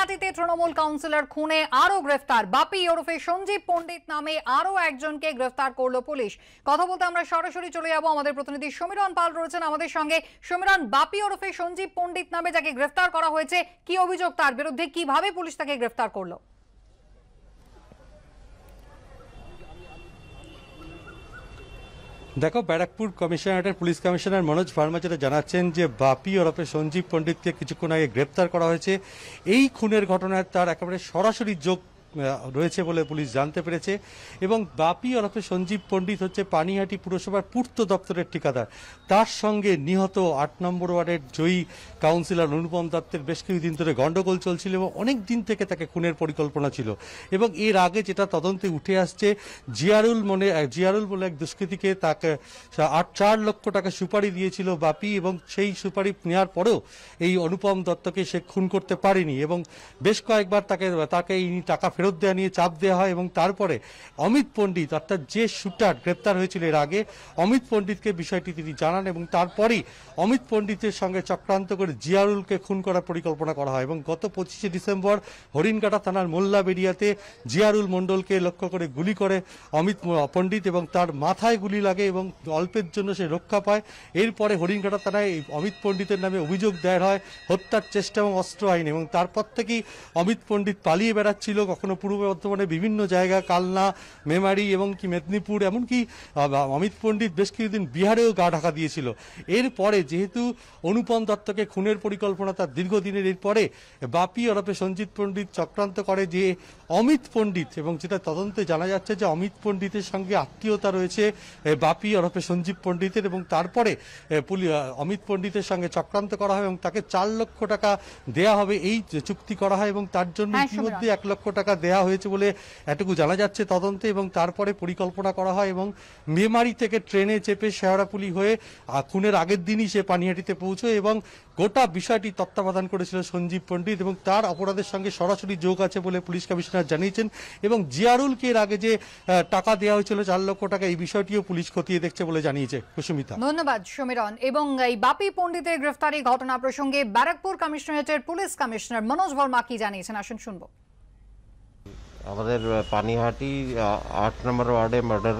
নৈহাটিতে Trinamool councillor খুনে আরও গ্রেফতার বাপি ওরফে সঞ্জীব পণ্ডিত নামে আরও একজনকে গ্রেফতার করলো পুলিশ কথা বলতে আমরা সরাসরি চলে যাব আমাদের প্রতিনিধি সমীরণ পাল রয়েছেন আমাদের সঙ্গে সমীরণ বাপি ওরফে সঞ্জীব পণ্ডিত নামে যাকে গ্রেফতার করা হয়েছে কি অভিযোগ তার বিরুদ্ধে কিভাবে পুলিশ তাকে গ্রেফতার করলো দেখো ব্যারাকপুর কমিশনারেটের পুলিশ কমিশনার মনোজ ভার্মা যেটা জানাচ্ছেন যে বাপি ওরফে সঞ্জীব পণ্ডিতকে কিছুক্ষণ আগে গ্রেপ্তার করা হয়েছে এই খুনের ঘটনায় তার একেবারে সরাসরি যোগ রয়েছে বলে পুলিশ জানতে পেরেছে এবং বাপি ওরফে সঞ্জীব পণ্ডিত হচ্ছে পানিহাটি পুরসভার পূর্ত দপ্তরের ঠিকাদার তার সঙ্গে নিহত আট নম্বর ওয়ার্ডের জয়ী কাউন্সিলর অনুপম দত্তের বেশ কিছুদিন ধরে গণ্ডগোল চলছিল এবং অনেক দিন থেকে তাকে খুনের পরিকল্পনা ছিল এবং এর আগে যেটা তদন্তে উঠে আসছে জিয়ারুল মনে জিয়ারুল বলে এক দুষ্কৃতীকে তাকে আট চার লক্ষ টাকা সুপারি দিয়েছিল বাপি এবং সেই সুপারি নেওয়ার পরেও এই অনুপম দত্তকে সে খুন করতে পারেনি এবং বেশ কয়েকবার তাকে তাকে ইনি টাকা ফেরত দেওয়া নিয়ে চাপ দেওয়া হয় এবং তারপরে অমিত পণ্ডিত অর্থাৎ যে শুটার গ্রেপ্তার হয়েছিল এর আগে অমিত পণ্ডিতকে বিষয়টি তিনি জানান এবং তারপরেই অমিত পণ্ডিতের সঙ্গে চক্রান্ত করে জিয়ারুলকে খুন করার পরিকল্পনা করা হয় এবং গত পঁচিশে ডিসেম্বর হরিণকাটা থানার মোল্লা বেরিয়াতে জিয়ারুল মণ্ডলকে লক্ষ্য করে গুলি করে অমিত পণ্ডিত এবং তার মাথায় গুলি লাগে এবং অল্পের জন্য সে রক্ষা পায় এরপরে হরিণকাটা থানায় অমিত পণ্ডিতের নামে অভিযোগ দেয়ার হয় হত্যার চেষ্টা এবং অস্ত্র আইন এবং তারপর থেকেই অমিত পণ্ডিত পালিয়ে বেড়াচ্ছিল কখনো পূর্ব বর্ধমানে বিভিন্ন জায়গা কালনা মেমারি এবং কি মেদিনীপুর এমনকি অমিত পণ্ডিত বেশ কিছুদিন বিহারেও গা ঢাকা দিয়েছিল এরপরে যেহেতু অনুপম দত্তকে খুন খুনের পরিকল্পনা তার দীর্ঘদিনের এরপরে বাপি ওরফে সঞ্জিত পণ্ডিত চক্রান্ত করে যে অমিত পণ্ডিত এবং যেটা তদন্তে জানা যাচ্ছে যে অমিত পণ্ডিতের সঙ্গে আত্মীয়তা রয়েছে বাপি ওরফে সঞ্জীব পণ্ডিতের এবং তারপরে অমিত পণ্ডিতের সঙ্গে চক্রান্ত করা হয় এবং তাকে চার লক্ষ টাকা দেয়া হবে এই চুক্তি করা হয় এবং তার জন্য হ্যাঁ, ইতিমধ্যে এক লক্ষ টাকা দেয়া হয়েছে বলে এটুকু জানা যাচ্ছে তদন্তে এবং তারপরে পরিকল্পনা করা হয় এবং মেমারি থেকে ট্রেনে চেপে শেহরাপুলি হয়ে খুনের আগের দিনই সে পানিহাটিতে পৌঁছয় এবং গোটা বিষয়টি তত্ত্বাবধান করেছিল সঞ্জীব পণ্ডিত এবং তার অপরাধের সঙ্গে সরাসরি যোগ আছে বলে পুলিশ কমিশনার জানিয়েছেন এবং জিয়ারুলকে এর আগে যে টাকা দেওয়া হয়েছিল চার লক্ষ টাকা এই বিষয়টিও পুলিশ খতিয়ে দেখছে বলে জানিয়েছে কুসুমিতা ধন্যবাদ সমীরন এবং এই বাপি পণ্ডিতের গ্রেফতারি ঘটনা প্রসঙ্গে ব্যারাকপুর কমিশনারেটের পুলিশ কমিশনার মনোজ বর্মা কি জানিয়েছেন আসুন শুনবো আমাদের পানিহাটি আট নম্বর ওয়ার্ডে মার্ডার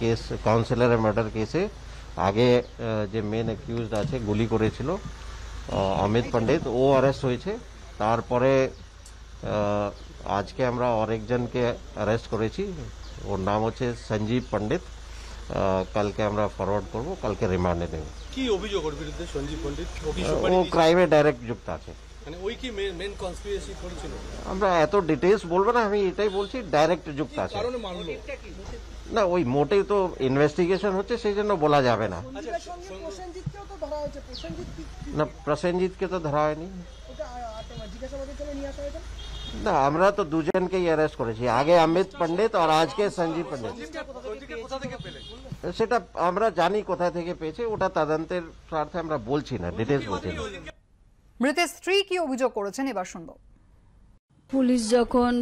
কেস কাউন্সিলরের মার্ডার কেসে আগে যে মেন অ্যাকিউজড আছে গুলি করেছিল अमित पंडित ओ आर एस होपे आज के एक जन के अरेस्ट कर नाम हो संजीव पंडित कल के फरवर्ड करब कल के रिमांडे देव क्राइमे डायरेक्ट जुक्त आ डायरेक्ट तो इन्वेस्टिगेशन हो बोला जाए ना अच्छा, না প্রসেনজিৎকে তো ধরা হয়নি না আমরা তো দুজনকেই অ্যারেস্ট করেছি আগে অমিত পণ্ডিত আর আজকে সঞ্জীব পণ্ডিত সেটা আমরা জানি কোথা থেকে পেয়েছে ওটা তদন্তের স্বার্থে আমরা বলছি না ডিটেলস বলছি না মৃতের স্ত্রী কি অভিযোগ করেছেন এবার শুনবো পুলিশ যখন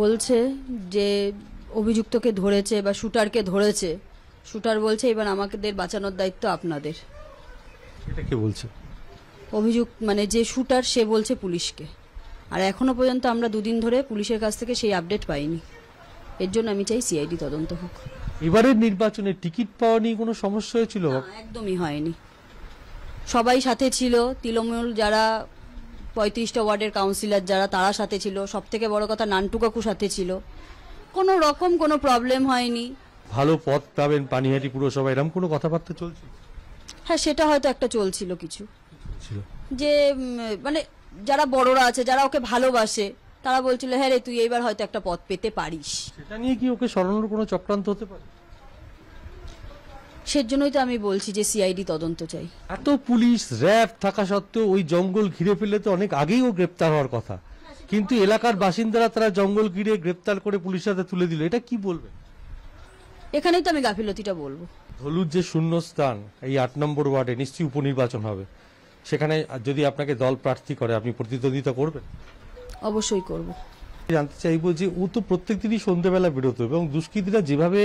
বলছে যে অভিযুক্তকে ধরেছে বা শুটারকে ধরেছে শুটার বলছে এবার আমাদের বাঁচানোর দায়িত্ব আপনাদের সেটা কি বলছে অভিযোগ মানে যে শুটার সে বলছে পুলিশকে আর এখনো পর্যন্ত আমরা দুদিন ধরে পুলিশের কাছ থেকে সেই আপডেট পাইনি এর জন্য আমি চাই সিআইডি তদন্ত হোক এবারের নির্বাচনে টিকিট পাওয়া নিয়ে কোনো সমস্যা হয়েছিল একদমই হয়নি সবাই সাথে ছিল তৃণমূল যারা পঁয়ত্রিশটা ওয়ার্ডের কাউন্সিলর যারা তারা সাথে ছিল সব থেকে বড় কথা নান্টু কাকু সাথে ছিল কোনো রকম কোনো প্রবলেম হয়নি ভালো পথ পাবেন পানিহাটি পুরসভা এরকম কোনো কথাবার্তা চলছে হ্যাঁ সেটা হয়তো একটা চলছিল কিছু যে মানে যারা বড়রা আছে যারা ওকে ভালোবাসে তারা বলছিল হ্যাঁ রে তুই এবার হয়তো একটা পথ পেতে পারিস সেটা নিয়ে কি ওকে সরানোর কোনো চক্রান্ত হতে পারে জন্যই তো আমি বলছি যে সিআইডি তদন্ত চাই এত পুলিশ র্যাব থাকা সত্ত্বেও ওই জঙ্গল ঘিরে ফেলে তো অনেক আগেই ও গ্রেপ্তার হওয়ার কথা কিন্তু এলাকার বাসিন্দারা তারা জঙ্গল ঘিরে গ্রেফতার করে পুলিশের হাতে তুলে দিল এটা কি বলবে এখানেই তো আমি গাফিলতিটা বলবো ধলুর যে শূন্যস্থান এই আট নম্বর ওয়ার্ডে নিশ্চয়ই উপনির্বাচন হবে সেখানে যদি আপনাকে দল প্রার্থী করে আপনি প্রতিদ্বন্দ্বিতা করবেন অবশ্যই করব জানতে চাইবো যে ও তো প্রত্যেক দিনই সন্ধ্যাবেলা বেরোতো এবং দুষ্কৃতীরা যেভাবে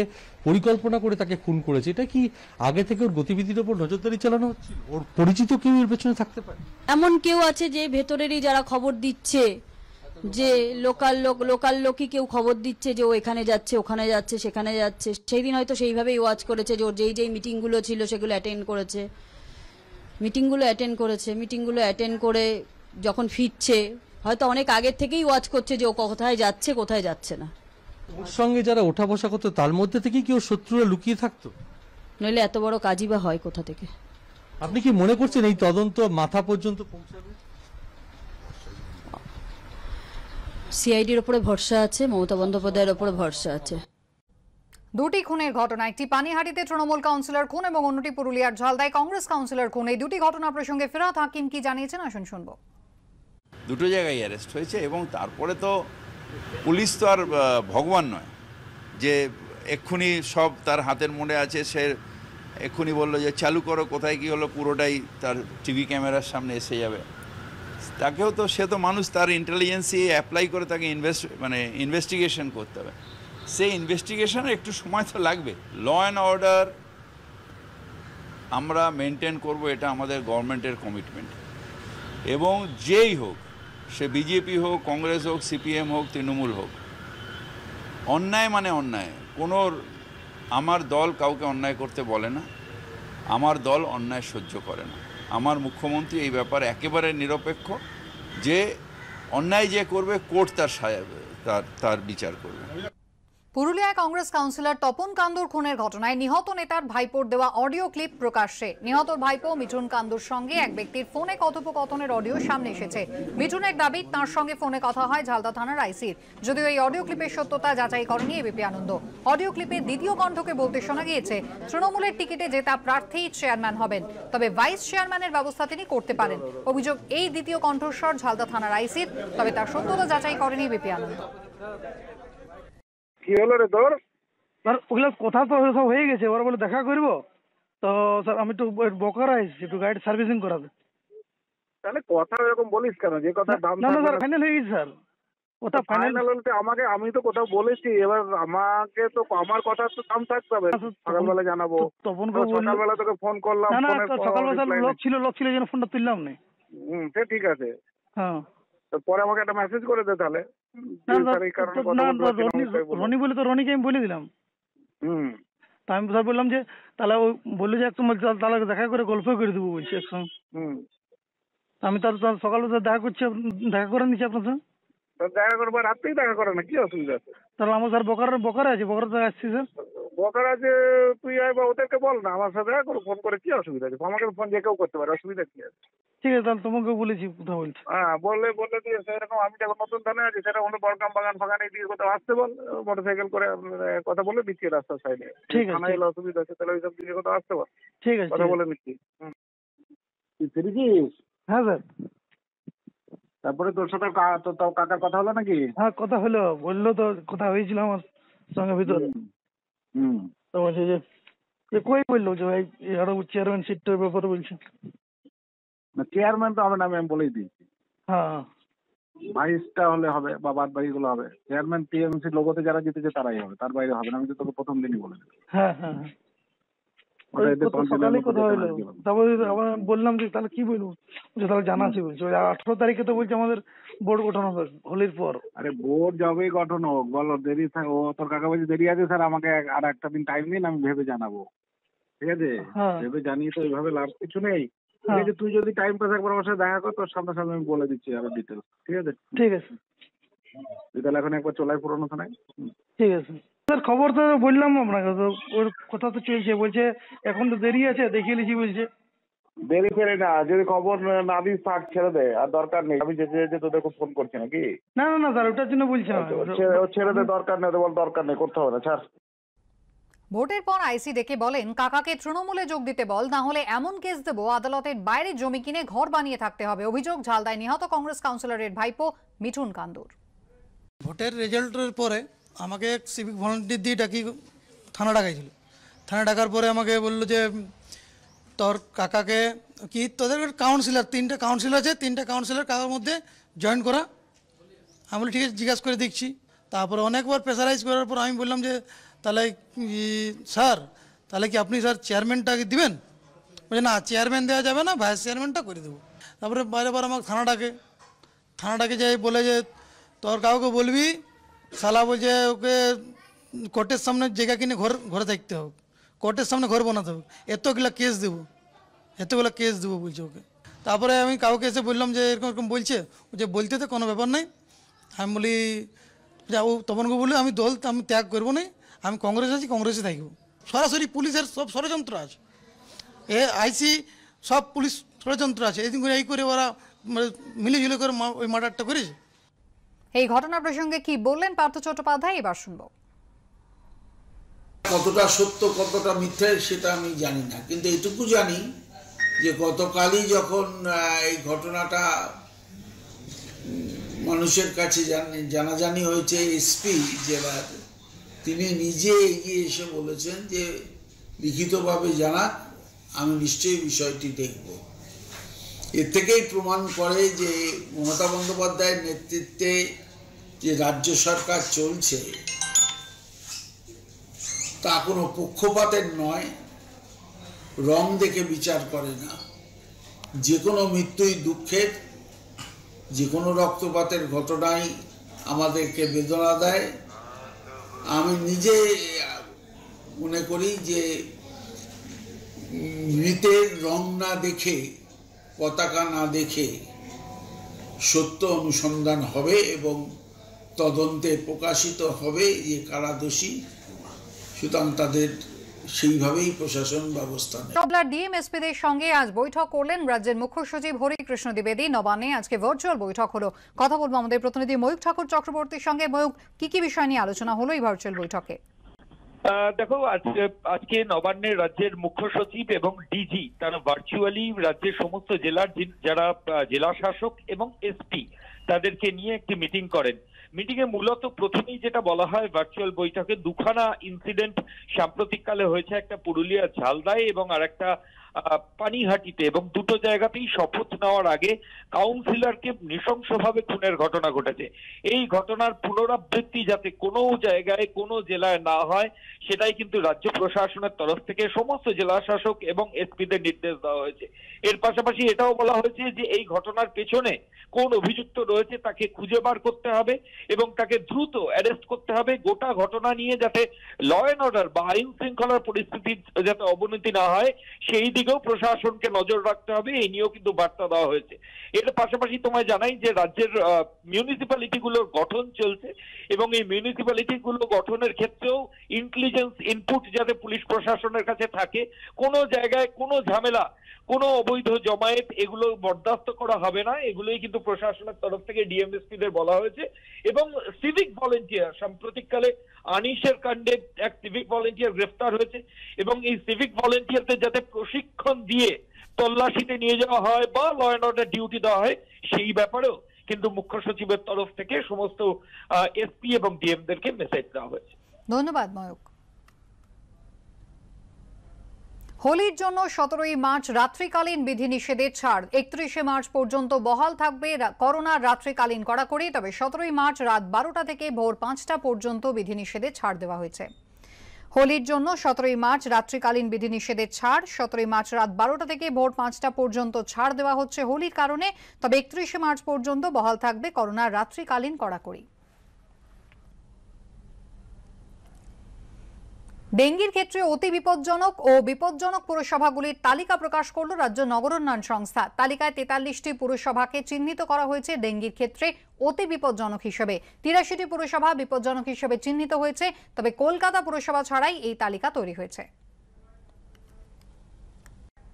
পরিকল্পনা করে তাকে খুন করেছে এটা কি আগে থেকে ওর গতিবিধির ওপর নজরদারি চালানো হচ্ছে ওর পরিচিত কেউ এর পেছনে থাকতে পারে এমন কেউ আছে যে ভেতরেরই যারা খবর দিচ্ছে যে লোকাল লোক লোকাল লোকই কেউ খবর দিচ্ছে যে ও এখানে যাচ্ছে ওখানে যাচ্ছে সেখানে যাচ্ছে সেই দিন হয়তো সেইভাবেই ওয়াচ করেছে যে ওর যেই যেই মিটিংগুলো ছিল সেগুলো অ্যাটেন্ড করেছে মিটিংগুলো অ্যাটেন্ড করেছে মিটিংগুলো অ্যাটেন্ড করে যখন ফিরছে হয়তো অনেক আগের থেকেই ওয়াচ করছে যে ও কোথায় যাচ্ছে কোথায় যাচ্ছে না ওর সঙ্গে যারা ওঠা বসা করতো তার মধ্যে থেকে কি ওর শত্রুরা লুকিয়ে থাকতো নইলে এত বড় কাজই বা হয় কোথা থেকে আপনি কি মনে করছেন এই তদন্ত মাথা পর্যন্ত পৌঁছাবে সিআইডির ওপরে ভরসা আছে মমতা বন্দ্যোপাধ্যায়ের উপরে ভরসা আছে দুটি খুনের ঘটনা একটি পানিহাটিতে তৃণমূল কাউন্সিলর খুন এবং অন্যটি পুরুলিয়ার ঝালদায় কংগ্রেস কাউন্সিলর খুন এই দুটি ঘটনা প্রসঙ্গে ফেরাত হাকিম কি জানিয়েছেন আসুন শুনব দুটো জায়গায় অ্যারেস্ট হয়েছে এবং তারপরে তো পুলিশ তো আর ভগবান নয় যে এক্ষুনি সব তার হাতের মনে আছে সে এক্ষুনি বললো যে চালু করো কোথায় কি হলো পুরোটাই তার টিভি ক্যামেরার সামনে এসে যাবে তাকেও তো সে তো মানুষ তার ইন্টেলিজেন্সি অ্যাপ্লাই করে তাকে ইনভেস্ট মানে ইনভেস্টিগেশন করতে হবে সেই ইনভেস্টিগেশনে একটু সময় তো লাগবে ল অ্যান্ড অর্ডার আমরা মেনটেন করব এটা আমাদের গভর্নমেন্টের কমিটমেন্ট এবং যেই হোক সে বিজেপি হোক কংগ্রেস হোক সিপিএম হোক তৃণমূল হোক অন্যায় মানে অন্যায় কোনো আমার দল কাউকে অন্যায় করতে বলে না আমার দল অন্যায় সহ্য করে না আমার মুখ্যমন্ত্রী এই ব্যাপারে একেবারে নিরপেক্ষ যে অন্যায় যে করবে কোর্ট তার সায় তার তার বিচার করবে পুরুলিয়ায় কংগ্রেস কাউন্সিলর তপন কান্দুর খুনের ঘটনায় নিহত নেতার ভাইপোর দেওয়া অডিও ক্লিপ প্রকাশ্যে নিহত ভাইপো মিঠুন কান্দুর সঙ্গে এক ব্যক্তির ফোনে কথোপকথনের অডিও সামনে এসেছে মিঠুনের দাবি তার সঙ্গে ফোনে কথা হয় ঝালদা থানার আইসির যদিও এই অডিও ক্লিপের সত্যতা যাচাই করেনি এবিপি আনন্দ অডিও ক্লিপে দ্বিতীয় কণ্ঠকে বলতে শোনা গিয়েছে তৃণমূলের টিকিটে জেতা প্রার্থী চেয়ারম্যান হবেন তবে ভাইস চেয়ারম্যানের ব্যবস্থা তিনি করতে পারেন অভিযোগ এই দ্বিতীয় কণ্ঠস্বর ঝালদা থানার আইসির তবে তার সত্যতা যাচাই করেনি এবিপি আনন্দ কি হলো রে তোর স্যার ওগুলো কথা তো সব হয়ে গেছে ওরা বলে দেখা করব তো স্যার আমি একটু বকারা এসেছি একটু গাড়ি সার্ভিসিং করাবে তাহলে কথা এরকম বলিস কেন যে কথা দাম না না স্যার ফাইনাল হয়ে গেছে স্যার কথা ফাইনাল বলতে আমাকে আমি তো কোথাও বলেছি এবার আমাকে তো আমার কথা তো দাম থাকতে হবে সকালবেলা জানাবো তপন সকালবেলা তোকে ফোন করলাম না না সকালবেলা লোক ছিল লোক ছিল যেন ফোনটা তুললাম না হুম সে ঠিক আছে হ্যাঁ পরে আমাকে একটা মেসেজ করে দে তাহলে রনি বলে তো রনিকে আমি বলে দিলাম হুম তা আমি স্যার বললাম যে তাহলে ও বললো যে একসঙ্গে তাহলে দেখা করে গল্প করে দেবো বলছি একসঙ্গে হুম আমি তাহলে সকালে দেখা করছি দেখা করে নিচ্ছি আপনার সঙ্গে দেখা করবো রাত্রেই দেখা করে না কি অসুবিধা আছে তাহলে আমার স্যার বকার বকারে আছে বকার আসছি স্যার বোকারা যে তুই বা ওদেরকে বল না আমার সাথে হ্যাঁ, করে ফোন করে কি অসুবিধা আছে আমাকে ফোন যে কেউ করতে পারে অসুবিধা কি আছে ঠিক আছে তাহলে তোমাকেও বলেছি কথা বলছি হ্যাঁ বললে বললে তুই সেরকম আমি যখন নতুন থানায় আছি সেটা অন্য বরকাম বাগান ফাগানে দিয়ে কোথাও আসতে বল মোটরসাইকেল করে কথা বলে দিচ্ছি রাস্তার সাইডে ঠিক আছে থানায় অসুবিধা আছে তাহলে ওইসব দিকে কোথাও আসতে বল ঠিক আছে কথা বলে নিচ্ছি হ্যাঁ স্যার তারপরে তোর সাথে তোর কাকার কথা হলো নাকি হ্যাঁ কথা হলো বললো তো কথা হয়েছিল আমার সঙ্গে ভিতরে তো বলছে যে কই বললো যে ভাই আরো চেয়ারম্যান এর ব্যাপারে বলছে না চেয়ারম্যান তো হবে না আমি বলেই দিয়েছি হ্যাঁ ভাইসটা হলে হবে বা বাদ বাকি গুলো হবে চেয়ারম্যান টিএমসি লোগোতে যারা জিতেছে তারাই হবে তার বাইরে হবে না আমি তো তোকে প্রথম দিনই বলে দিলাম হ্যাঁ হ্যাঁ বললাম যে তাহলে কি বলবো তাহলে জানা আছে বলছে আঠারো তারিখে তো বলছে আমাদের বোর্ড গঠন হবে হোলির পর আরে বোর্ড যবে গঠন হোক বলো দেরি ও তোর কাকা বলছে দেরি আছে স্যার আমাকে আর একটা দিন টাইম দিন আমি ভেবে জানাবো ঠিক আছে হ্যাঁ। ভেবে জানিয়ে তো ওইভাবে লাভ কিছু নেই হ্যাঁ। ঠিক আছে তুই যদি টাইম পাস একবার আমার সাথে দেখা কর তোর সামনে সামনে আমি বলে দিচ্ছি আরো ডিটেল ঠিক আছে ঠিক আছে তুই তাহলে এখন একবার চলাই পুরনো থানায় ঠিক আছে স্যার খবর তো বললাম আপনাকে তো ওর কথা তো চলছে বলছে এখন তো দেরি আছে দেখিয়ে নিয়েছি বলছে দেরি ফেরে না যদি খবর না দিস থাক ছেড়ে দে আর দরকার নেই আমি যেতে যেতে তোদেরকে ফোন করছি নাকি না না না স্যার ওটার জন্য বলছি না ও ছেড়ে দে দরকার নেই বল দরকার নেই করতে হবে না স্যার ভোটের পর আইসি ডেকে বলেন কাকাকে তৃণমূলে যোগ দিতে বল না হলে এমন কেস দেব আদালতের বাইরে জমি কিনে ঘর বানিয়ে থাকতে হবে অভিযোগ ঝালদায় নিহত কংগ্রেস কাউন্সিলরের ভাইপো মিঠুন কান্দুর ভোটের রেজাল্টের পরে আমাকে সিভিক ভলেন্টিয়ার দিয়ে ডাকি থানা ডাকাইছিল থানা ডাকার পরে আমাকে বললো যে তোর কাকাকে কি তোদের কাউন্সিলার তিনটা কাউন্সিলার আছে তিনটা কাউন্সিলার কাকার মধ্যে জয়েন করা আমি বলি ঠিক আছে জিজ্ঞাসা করে দেখছি তারপরে অনেকবার প্রেসারাইজ করার পর আমি বললাম যে তাহলে স্যার তাহলে কি আপনি স্যার চেয়ারম্যানটাকে দিবেন বলছে না চেয়ারম্যান দেওয়া যাবে না ভাইস চেয়ারম্যানটা করে দেবো তারপরে বারে বার আমাকে থানা ডাকে থানা ডাকে যাই বলে যে তোর কাউকে বলবি শালা বলছে ওকে কোর্টের সামনে জায়গা কিনে ঘর ঘরে থাকতে হোক কোর্টের সামনে ঘর বানাতে হোক এতগুলো কেস দেবো এতগুলো কেস দেবো বলছে ওকে তারপরে আমি কাউকে এসে বললাম যে এরকম এরকম বলছে যে বলতে তো কোনো ব্যাপার নাই আমি বলি ও তপনকে বলি আমি দল আমি ত্যাগ করবো না আমি কংগ্রেস আছি কংগ্রেসে থাকবো সরাসরি পুলিশের সব ষড়যন্ত্র আছে এ আইসি সব পুলিশ ষড়যন্ত্র আছে এই করে এই করে ওরা মানে মিলেঝুলে করে ওই মার্ডারটা করেছে এই ঘটনা প্রসঙ্গে কি বললেন পার্থ চট্টোপাধ্যায় এবার শুনবো কতটা সত্য কতটা মিথ্যা সেটা আমি জানি না কিন্তু এটুকু জানি যে গতকালই যখন এই ঘটনাটা মানুষের কাছে জানাজানি হয়েছে এসপি জেলার তিনি নিজে এগিয়ে এসে বলেছেন যে লিখিতভাবে জানা আমি নিশ্চয়ই বিষয়টি দেখবো এ থেকেই প্রমাণ করে যে মমতা বন্দ্যোপাধ্যায়ের নেতৃত্বে যে রাজ্য সরকার চলছে তা কোনো পক্ষপাতের নয় রং দেখে বিচার করে না যে কোনো মৃত্যুই দুঃখের যে কোনো রক্তপাতের ঘটনাই আমাদেরকে বেদনা দেয় আমি নিজে মনে করি যে মৃতের রং না দেখে পতাকা না দেখে সত্য অনুসন্ধান হবে এবং তদন্তে প্রকাশিত হবে যে কারা দোষী সুতরাং তাদের সেইভাবেই প্রশাসন ব্যবস্থা সঙ্গে আজ বৈঠক করলেন রাজ্যের মুখ্য সচিব নবানে আজকে ভার্চুয়াল বৈঠক হলো কথা বলবো আমাদের প্রতিনিধি ঠাকুর চক্রবর্তীর সঙ্গে কি কি বিষয় নিয়ে আলোচনা হলো এই ভার্চুয়াল বৈঠকে দেখো আজকে নবান্নের রাজ্যের মুখ্য সচিব এবং ডিজি তারা ভার্চুয়ালি রাজ্যের সমস্ত জেলার যারা জেলা শাসক এবং এসপি তাদেরকে নিয়ে একটি মিটিং করেন মিটিং এ মূলত প্রথমেই যেটা বলা হয় ভার্চুয়াল বৈঠকে দুখানা ইনসিডেন্ট সাম্প্রতিককালে হয়েছে একটা পুরুলিয়া ঝালদায় এবং আর একটা পানিহাটিতে এবং দুটো জায়গাতেই শপথ নেওয়ার আগে কাউন্সিলরকে নৃশংসভাবে খুনের ঘটনা ঘটেছে এই ঘটনার পুনরাবৃত্তি যাতে কোনো জায়গায় কোনো জেলায় না হয় সেটাই কিন্তু রাজ্য প্রশাসনের তরফ থেকে সমস্ত জেলা শাসক এবং এসপিদের নির্দেশ দেওয়া হয়েছে এর পাশাপাশি এটাও বলা হয়েছে যে এই ঘটনার পেছনে কোন অভিযুক্ত রয়েছে তাকে খুঁজে বার করতে হবে এবং তাকে দ্রুত অ্যারেস্ট করতে হবে গোটা ঘটনা নিয়ে যাতে ল অ্যান্ড অর্ডার বা আইন শৃঙ্খলার পরিস্থিতির যাতে অবনতি না হয় সেই দিকে দিকেও প্রশাসনকে নজর রাখতে হবে এই নিয়েও কিন্তু বার্তা দেওয়া হয়েছে এর পাশাপাশি তোমায় জানাই যে রাজ্যের গুলোর গঠন চলছে এবং এই মিউনিসিপ্যালিটি গুলো গঠনের ক্ষেত্রেও ইন্টেলিজেন্স ইনপুট যাতে পুলিশ প্রশাসনের কাছে থাকে কোন জায়গায় কোনো ঝামেলা কোনো অবৈধ জমায়েত এগুলো বরদাস্ত করা হবে না এগুলোই কিন্তু প্রশাসনের তরফ থেকে ডিএমএসপি দের বলা হয়েছে এবং সিভিক ভলেন্টিয়ার সাম্প্রতিককালে আনিসের কাণ্ডে এক সিভিক ভলেন্টিয়ার গ্রেফতার হয়েছে এবং এই সিভিক ভলেন্টিয়ারদের যাতে প্রশিক্ষণ প্রশিক্ষণ দিয়ে তল্লাশিতে নিয়ে যাওয়া হয় বা ল অ্যান্ড অর্ডার ডিউটি দেওয়া হয় সেই ব্যাপারেও কিন্তু মুখ্য সচিবের তরফ থেকে সমস্ত এসপি এবং ডিএমদেরকে মেসেজ দেওয়া হয়েছে ধন্যবাদ ময়ক হোলির জন্য সতেরোই মার্চ রাত্রিকালীন বিধিনিষেধে ছাড় একত্রিশে মার্চ পর্যন্ত বহাল থাকবে করোনার রাত্রিকালীন করা করে তবে সতেরোই মার্চ রাত বারোটা থেকে ভোর পাঁচটা পর্যন্ত বিধিনিষেধে ছাড় দেওয়া হয়েছে হোলির জন্য সতেরোই মার্চ রাত্রিকালীন বিধিনিষেধের ছাড় সতেরোই মার্চ রাত বারোটা থেকে ভোর পাঁচটা পর্যন্ত ছাড় দেওয়া হচ্ছে হোলির কারণে তবে একত্রিশে মার্চ পর্যন্ত বহাল থাকবে করোনার রাত্রিকালীন কড়াকড়ি ডেঙ্গির ক্ষেত্রে অতি বিপজ্জনক ও বিপজ্জনক পুরসভাগুলির তালিকা প্রকাশ করল রাজ্য নগর উন্নয়ন সংস্থা তালিকায় তেতাল্লিশটি পুরসভাকে চিহ্নিত করা হয়েছে ডেঙ্গির ক্ষেত্রে অতি বিপজ্জনক হিসেবে তিরাশিটি পুরসভা বিপজ্জনক হিসেবে চিহ্নিত হয়েছে তবে কলকাতা পুরসভা ছাড়াই এই তালিকা তৈরি হয়েছে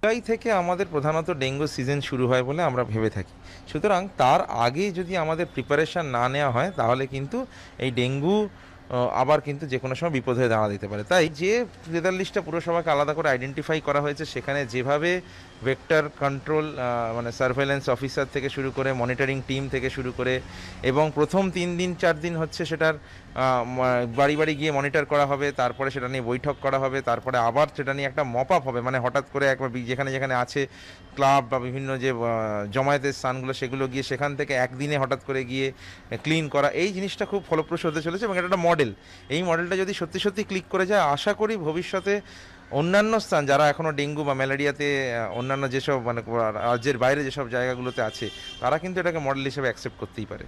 জুলাই থেকে আমাদের প্রধানত ডেঙ্গু সিজন শুরু হয় বলে আমরা ভেবে থাকি সুতরাং তার আগে যদি আমাদের প্রিপারেশান না নেওয়া হয় তাহলে কিন্তু এই ডেঙ্গু আবার কিন্তু যে কোনো সময় বিপদ হয়ে দাঁড়া দিতে পারে তাই যে তেতাল্লিশটা পুরসভাকে আলাদা করে আইডেন্টিফাই করা হয়েছে সেখানে যেভাবে ভেক্টর কন্ট্রোল মানে সার্ভেলেন্স অফিসার থেকে শুরু করে মনিটরিং টিম থেকে শুরু করে এবং প্রথম তিন দিন চার দিন হচ্ছে সেটার বাড়ি বাড়ি গিয়ে মনিটর করা হবে তারপরে সেটা নিয়ে বৈঠক করা হবে তারপরে আবার সেটা নিয়ে একটা মপ আপ হবে মানে হঠাৎ করে একবার যেখানে যেখানে আছে ক্লাব বা বিভিন্ন যে জমায়েতের স্থানগুলো সেগুলো গিয়ে সেখান থেকে একদিনে হঠাৎ করে গিয়ে ক্লিন করা এই জিনিসটা খুব ফলপ্রসূ হতে চলেছে এবং এটা একটা মডেল এই মডেলটা যদি সত্যি সত্যি ক্লিক করে যায় আশা করি ভবিষ্যতে অন্যান্য স্থান যারা এখনও ডেঙ্গু বা ম্যালেরিয়াতে অন্যান্য যেসব মানে রাজ্যের বাইরে যেসব জায়গাগুলোতে আছে তারা কিন্তু এটাকে মডেল হিসেবে অ্যাকসেপ্ট করতেই পারে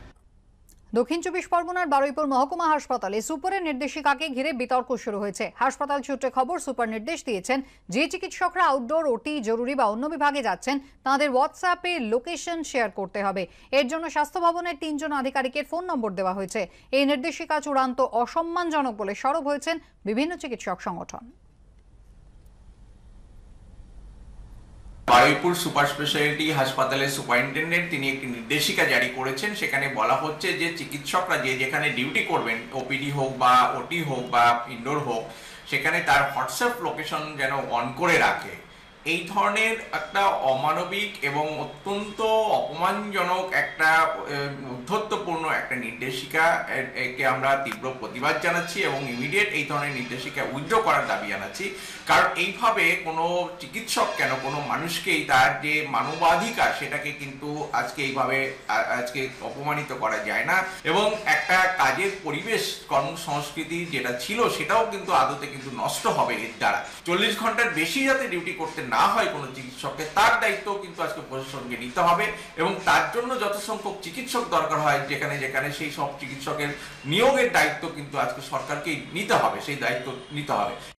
দক্ষিণ চব্বিশ পরগনার বারুইপুর মহকুমা হাসপাতালে সুপারের নির্দেশিকাকে ঘিরে বিতর্ক শুরু হয়েছে হাসপাতাল সূত্রে খবর সুপার নির্দেশ দিয়েছেন যে চিকিৎসকরা আউটডোর ওটি জরুরি বা অন্য বিভাগে যাচ্ছেন তাদের হোয়াটসঅ্যাপে লোকেশন শেয়ার করতে হবে এর জন্য স্বাস্থ্য ভবনের তিনজন আধিকারিকের ফোন নম্বর দেওয়া হয়েছে এই নির্দেশিকা চূড়ান্ত অসম্মানজনক বলে সরব হয়েছেন বিভিন্ন চিকিৎসক সংগঠন বারুইপুর সুপার স্পেশালিটি হাসপাতালের সুপারিনটেন্ডেন্ট তিনি একটি নির্দেশিকা জারি করেছেন সেখানে বলা হচ্ছে যে চিকিৎসকরা যে যেখানে ডিউটি করবেন ওপিডি হোক বা ওটি হোক বা ইনডোর হোক সেখানে তার হোয়াটসঅ্যাপ লোকেশন যেন অন করে রাখে এই ধরনের একটা অমানবিক এবং অত্যন্ত অপমানজনক একটা উদ্ধত্তপূর্ণ একটা নির্দেশিকা একে আমরা তীব্র প্রতিবাদ জানাচ্ছি এবং ইমিডিয়েট এই ধরনের নির্দেশিকা উইথড্র করার দাবি জানাচ্ছি কারণ এইভাবে কোনো চিকিৎসক কেন কোনো মানুষকেই তার যে মানবাধিকার সেটাকে কিন্তু আজকে এইভাবে আজকে অপমানিত করা যায় না এবং একটা কাজের পরিবেশ কর্মসংস্কৃতি যেটা ছিল সেটাও কিন্তু আদতে কিন্তু নষ্ট হবে এর দ্বারা চল্লিশ ঘন্টার বেশি যাতে ডিউটি করতে না হয় কোনো চিকিৎসককে তার দায়িত্ব কিন্তু আজকে প্রশাসনকে নিতে হবে এবং তার জন্য যত সংখ্যক চিকিৎসক দরকার হয় যেখানে যেখানে সেই সব চিকিৎসকের নিয়োগের দায়িত্ব কিন্তু আজকে সরকারকেই নিতে হবে সেই দায়িত্ব নিতে হবে